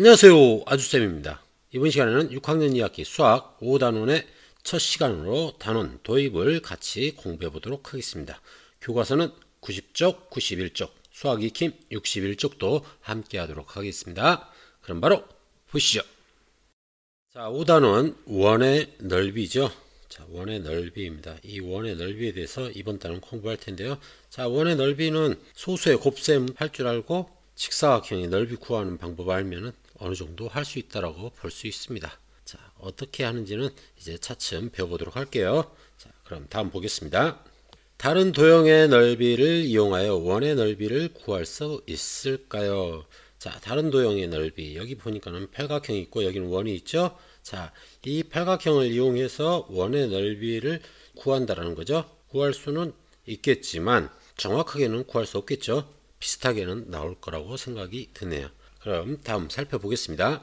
안녕하세요 아주쌤입니다. 이번 시간에는 6학년 2학기 수학 5단원의 첫 시간으로 단원 도입을 같이 공부해 보도록 하겠습니다. 교과서는 90쪽, 91쪽, 수학 익힘 61쪽도 함께 하도록 하겠습니다. 그럼 바로 보시죠. 자, 5단원 원의 넓이죠. 자, 원의 넓이입니다. 이 원의 넓이에 대해서 이번 단원 공부할 텐데요. 자, 원의 넓이는 소수의 곱셈 할 줄 알고 직사각형의 넓이 구하는 방법 알면은 어느 정도 할 수 있다라고 볼 수 있습니다. 자, 어떻게 하는지는 이제 차츰 배워보도록 할게요. 자, 그럼 다음 보겠습니다. 다른 도형의 넓이를 이용하여 원의 넓이를 구할 수 있을까요? 자, 다른 도형의 넓이. 여기 보니까는 팔각형이 있고 여기는 원이 있죠? 자, 이 팔각형을 이용해서 원의 넓이를 구한다라는 거죠. 구할 수는 있겠지만 정확하게는 구할 수 없겠죠. 비슷하게는 나올 거라고 생각이 드네요. 그럼 다음 살펴보겠습니다.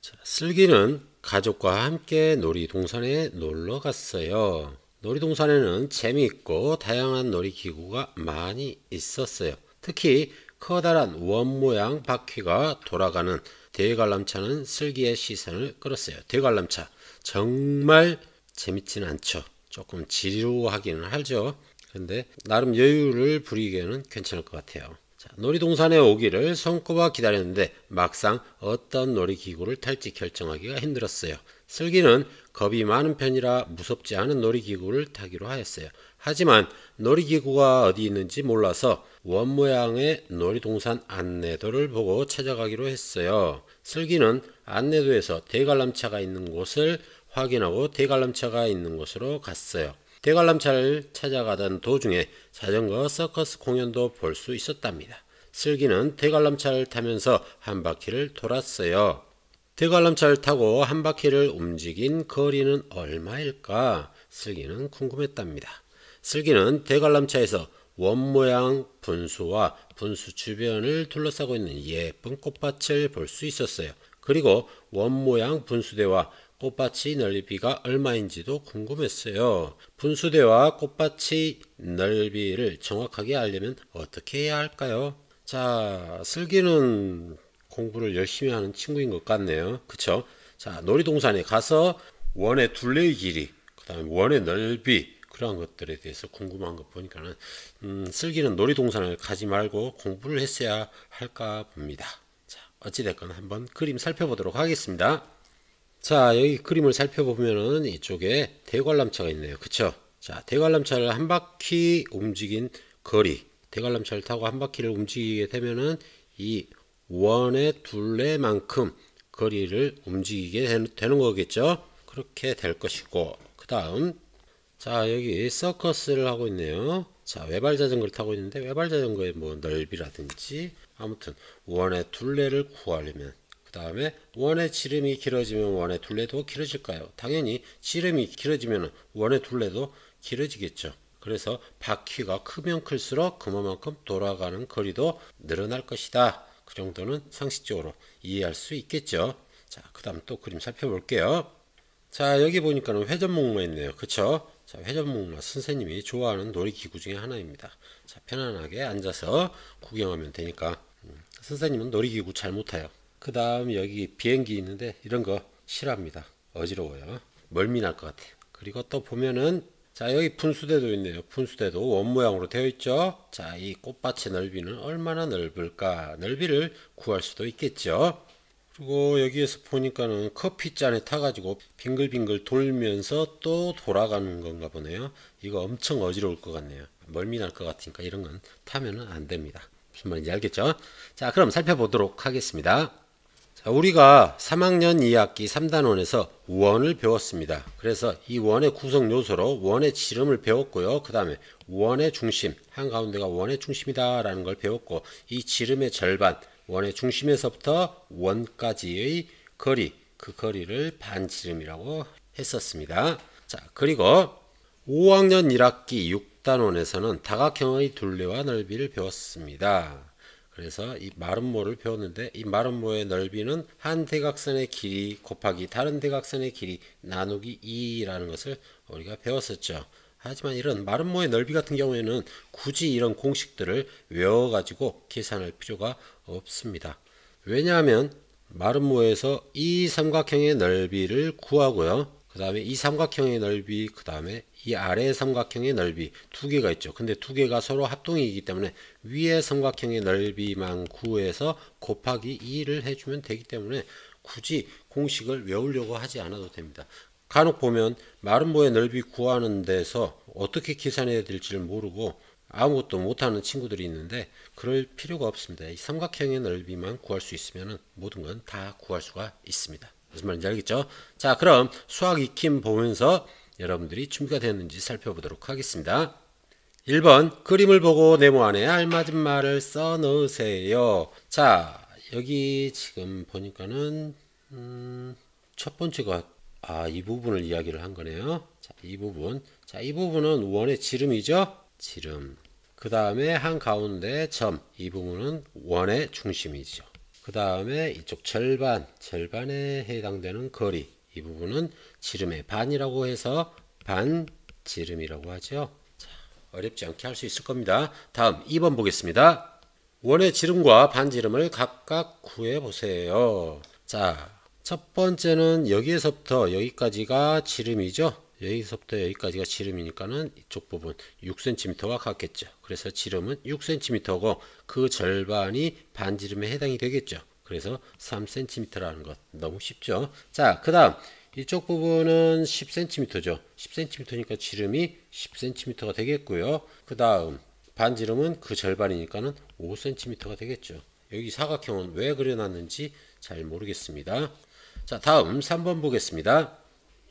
자, 슬기는 가족과 함께 놀이동산에 놀러 갔어요. 놀이동산에는 재미있고 다양한 놀이기구가 많이 있었어요. 특히 커다란 원 모양 바퀴가 돌아가는 대관람차는 슬기의 시선을 끌었어요. 대관람차 정말 재밌진 않죠. 조금 지루하기는 하죠. 근데 나름 여유를 부리기에는 괜찮을 것 같아요. 자, 놀이동산에 오기를 손꼽아 기다렸는데 막상 어떤 놀이기구를 탈지 결정하기가 힘들었어요. 슬기는 겁이 많은 편이라 무섭지 않은 놀이기구를 타기로 하였어요. 하지만 놀이기구가 어디 있는지 몰라서 원 모양의 놀이동산 안내도를 보고 찾아가기로 했어요. 슬기는 안내도에서 대관람차가 있는 곳을 확인하고 대관람차가 있는 곳으로 갔어요. 대관람차를 찾아가던 도중에 자전거 서커스 공연도 볼 수 있었답니다. 슬기는 대관람차를 타면서 한 바퀴를 돌았어요. 대관람차를 타고 한 바퀴를 움직인 거리는 얼마일까? 슬기는 궁금했답니다. 슬기는 대관람차에서 원 모양 분수와 분수 주변을 둘러싸고 있는 예쁜 꽃밭을 볼 수 있었어요. 그리고 원 모양 분수대와 꽃밭이 넓이가 얼마인지도 궁금했어요. 분수대와 꽃밭이 넓이를 정확하게 알려면 어떻게 해야 할까요? 자, 슬기는 공부를 열심히 하는 친구인 것 같네요. 그쵸? 자, 놀이동산에 가서 원의 둘레의 길이, 그 다음에 원의 넓이, 그러한 것들에 대해서 궁금한 것 보니까는, 음, 슬기는 놀이동산을 가지 말고 공부를 했어야 할까 봅니다. 자, 어찌됐건 한번 그림 살펴보도록 하겠습니다. 자 여기 그림을 살펴보면은 이쪽에 대관람차가 있네요 그쵸 자 대관람차를 한 바퀴 움직인 거리 대관람차를 타고 한 바퀴를 움직이게 되면은 이 원의 둘레만큼 거리를 움직이게 되는 거겠죠 그렇게 될 것이고 그 다음 자 여기 서커스를 하고 있네요 자 외발 자전거를 타고 있는데 외발 자전거의 뭐 넓이라든지 아무튼 원의 둘레를 구하려면 그 다음에 원의 지름이 길어지면 원의 둘레도 길어질까요? 당연히 지름이 길어지면 원의 둘레도 길어지겠죠. 그래서 바퀴가 크면 클수록 그만큼 돌아가는 거리도 늘어날 것이다. 그 정도는 상식적으로 이해할 수 있겠죠. 자, 그 다음 또 그림 살펴볼게요. 자, 여기 보니까는 회전목마 있네요. 그쵸? 자, 회전목마 선생님이 좋아하는 놀이기구 중에 하나입니다. 자, 편안하게 앉아서 구경하면 되니까. 음, 선생님은 놀이기구 잘 못해요. 그 다음 여기 비행기 있는데 이런 거 싫어합니다. 어지러워요. 멀미 날 것 같아요. 그리고 또 보면은 자 여기 분수대도 있네요. 분수대도 원 모양으로 되어 있죠. 자 이 꽃밭의 넓이는 얼마나 넓을까? 넓이를 구할 수도 있겠죠. 그리고 여기에서 보니까는 커피잔에 타가지고 빙글빙글 돌면서 또 돌아가는 건가 보네요. 이거 엄청 어지러울 것 같네요. 멀미 날 것 같으니까 이런 건타면안 됩니다. 무슨 말인지 알겠죠? 자, 그럼 살펴보도록 하겠습니다. 자, 우리가 3학년 2학기 3단원에서 원을 배웠습니다. 그래서 이 원의 구성 요소로 원의 지름을 배웠고요. 그 다음에 원의 중심, 한가운데가 원의 중심이다 라는 걸 배웠고 이 지름의 절반, 원의 중심에서부터 원까지의 거리, 그 거리를 반지름이라고 했었습니다. 자, 그리고 5학년 1학기 6단원에서는 다각형의 둘레와 넓이를 배웠습니다. 그래서 이 마름모를 배웠는데 이 마름모의 넓이는 한 대각선의 길이 곱하기 다른 대각선의 길이 나누기 2라는 것을 우리가 배웠었죠. 하지만 이런 마름모의 넓이 같은 경우에는 굳이 이런 공식들을 외워가지고 계산할 필요가 없습니다. 왜냐하면 마름모에서 이 삼각형의 넓이를 구하고요. 그 다음에 이 삼각형의 넓이, 그 다음에 이 아래 삼각형의 넓이 두 개가 있죠. 근데 두 개가 서로 합동이기 때문에 위에 삼각형의 넓이만 구해서 곱하기 2를 해주면 되기 때문에 굳이 공식을 외우려고 하지 않아도 됩니다. 간혹 보면 마름모의 넓이 구하는 데서 어떻게 계산해야 될지를 모르고 아무것도 못하는 친구들이 있는데 그럴 필요가 없습니다. 이 삼각형의 넓이만 구할 수 있으면 모든 건 다 구할 수가 있습니다. 무슨 말인지 알겠죠? 자, 그럼 수학 익힘 보면서 여러분들이 준비가 됐는지 살펴보도록 하겠습니다. 1번 그림을 보고 네모 안에 알맞은 말을 써 넣으세요. 자, 여기 지금 보니까는 음, 첫 번째가 아, 이 부분을 이야기를 한 거네요. 자, 이 부분. 자, 이 부분은 원의 지름이죠? 지름. 그 다음에 한 가운데 점. 이 부분은 원의 중심이죠. 그 다음에 이쪽 절반, 절반에 해당되는 거리 이 부분은 지름의 반이라고 해서 반 지름이라고 하죠. 자, 어렵지 않게 할 수 있을 겁니다. 다음 2번 보겠습니다. 원의 지름과 반 지름을 각각 구해 보세요. 자, 첫 번째는 여기에서부터 여기까지가 지름이죠. 여기서부터 여기까지가 지름이니까는 이쪽 부분 6cm가 같겠죠. 그래서 지름은 6cm고 그 절반이 반지름에 해당이 되겠죠. 그래서 3cm라는 것 너무 쉽죠. 자, 그 다음 이쪽 부분은 10cm죠. 10cm니까 지름이 10cm가 되겠고요. 그 다음 반지름은 그 절반이니까는 5cm가 되겠죠. 여기 사각형은 왜 그려놨는지 잘 모르겠습니다. 자, 다음 3번 보겠습니다.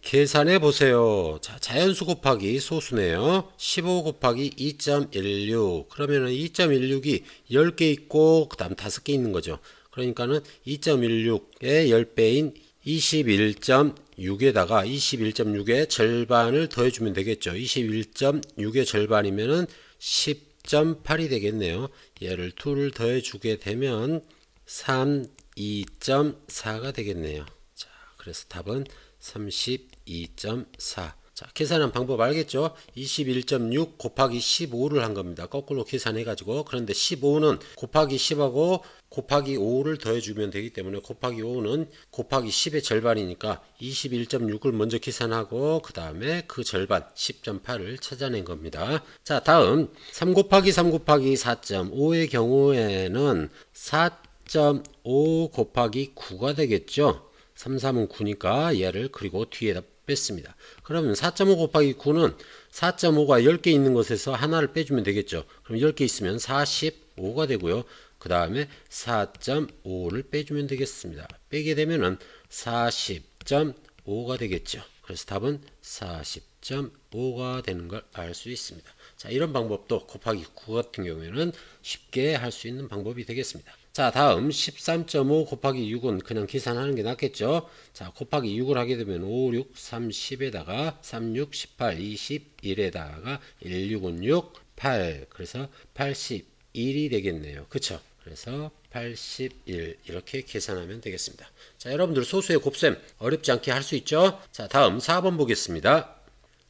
계산해 보세요. 자, 자연수 곱하기 소수네요. 15 곱하기 2.16. 그러면은 2.16이 10개 있고, 그 다음 5개 있는 거죠. 그러니까는 2.16의 10배인 21.6에다가 21.6의 절반을 더해주면 되겠죠. 21.6의 절반이면은 10.8이 되겠네요. 얘를 2를 더해주게 되면 32.4가 되겠네요. 자, 그래서 답은 32.4 자, 계산한 방법 알겠죠? 21.6 곱하기 15를 한 겁니다. 거꾸로 계산해가지고. 그런데 15는 곱하기 10하고 곱하기 5를 더해주면 되기 때문에 곱하기 5는 곱하기 10의 절반이니까 21.6을 먼저 계산하고 그 다음에 그 절반 10.8을 찾아낸 겁니다. 자, 다음 3 곱하기 3 곱하기 4.5의 경우에는 4.5 곱하기 9가 되겠죠? 3, 3은 9니까 얘를 그리고 뒤에다 뺐습니다. 그러면 4.5 곱하기 9는 4.5가 10개 있는 것에서 하나를 빼주면 되겠죠. 그럼 10개 있으면 45가 되고요. 그 다음에 4.5를 빼주면 되겠습니다. 빼게 되면은 40.5가 되겠죠. 그래서 답은 40.5가 되는 걸 알 수 있습니다. 자, 이런 방법도 곱하기 9 같은 경우에는 쉽게 할 수 있는 방법이 되겠습니다. 자 다음 13.5 곱하기 6은 그냥 계산하는 게 낫겠죠 자 곱하기 6을 하게 되면 5, 6, 3, 10에다가 3, 6, 18, 21에다가 1, 6은 6, 8 그래서 81이 되겠네요 그쵸 그래서 81 이렇게 계산하면 되겠습니다 자 여러분들 소수의 곱셈 어렵지 않게 할 수 있죠 자 다음 4번 보겠습니다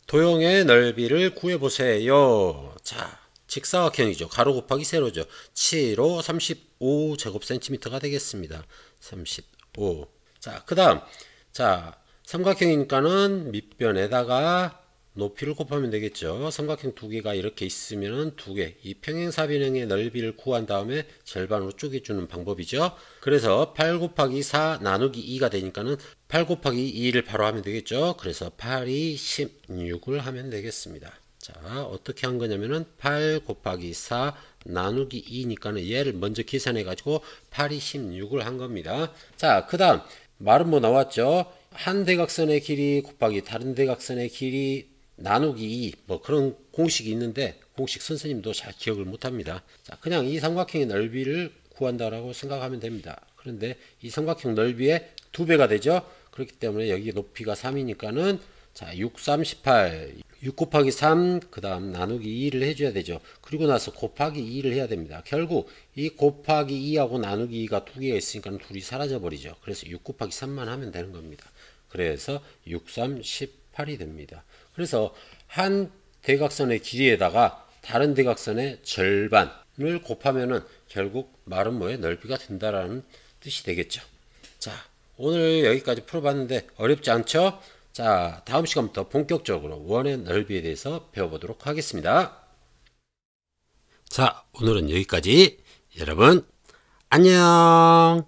도형의 넓이를 구해보세요 자 직사각형이죠. 가로 곱하기 세로죠. 7로 35 제곱센티미터가 되겠습니다. 35. 자, 그 다음. 자, 삼각형이니까는 밑변에다가 높이를 곱하면 되겠죠. 삼각형 두 개가 이렇게 있으면 두 개, 이 평행사변형의 넓이를 구한 다음에 절반으로 쪼개주는 방법이죠. 그래서 8 곱하기 4 나누기 2가 되니까는 8 곱하기 2를 바로 하면 되겠죠. 그래서 8이 16을 하면 되겠습니다. 자, 어떻게 한 거냐면은 8 곱하기 4 나누기 2니까는 얘를 먼저 계산해 가지고 8이 16을 한 겁니다. 자, 그다음 말은 뭐 나왔죠? 한 대각선의 길이 곱하기 다른 대각선의 길이 나누기 2 뭐 그런 공식이 있는데 공식 선생님도 잘 기억을 못 합니다. 자, 그냥 이 삼각형의 넓이를 구한다라고 생각하면 됩니다. 그런데 이 삼각형 넓이의 두 배가 되죠. 그렇기 때문에 여기 높이가 3이니까는 자, 6, 3, 18 6 곱하기 3, 그 다음 나누기 2를 해줘야 되죠. 그리고 나서 곱하기 2를 해야 됩니다. 결국 이 곱하기 2하고 나누기 2가 두 개가 있으니까 둘이 사라져버리죠. 그래서 6 곱하기 3만 하면 되는 겁니다. 그래서 6, 3, 18이 됩니다. 그래서 한 대각선의 길이에다가 다른 대각선의 절반을 곱하면은 결국 마름모의 넓이가 된다라는 뜻이 되겠죠. 자, 오늘 여기까지 풀어봤는데 어렵지 않죠? 자, 다음 시간부터 본격적으로 원의 넓이에 대해서 배워보도록 하겠습니다. 자, 오늘은 여기까지. 여러분, 안녕!